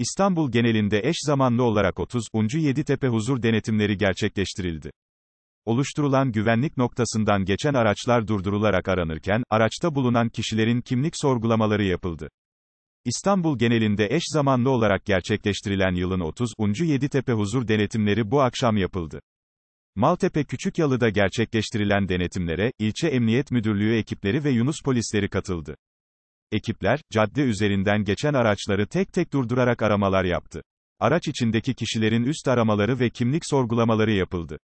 İstanbul genelinde eş zamanlı olarak 30. 7 Tepe Huzur denetimleri gerçekleştirildi. Oluşturulan güvenlik noktasından geçen araçlar durdurularak aranırken, araçta bulunan kişilerin kimlik sorgulamaları yapıldı. İstanbul genelinde eş zamanlı olarak gerçekleştirilen yılın 30. 7 Tepe Huzur denetimleri bu akşam yapıldı. Maltepe Küçükyalı'da gerçekleştirilen denetimlere, ilçe emniyet müdürlüğü ekipleri ve Yunus polisleri katıldı. Ekipler, cadde üzerinden geçen araçları tek tek durdurarak aramalar yaptı. Araç içindeki kişilerin üst aramaları ve kimlik sorgulamaları yapıldı.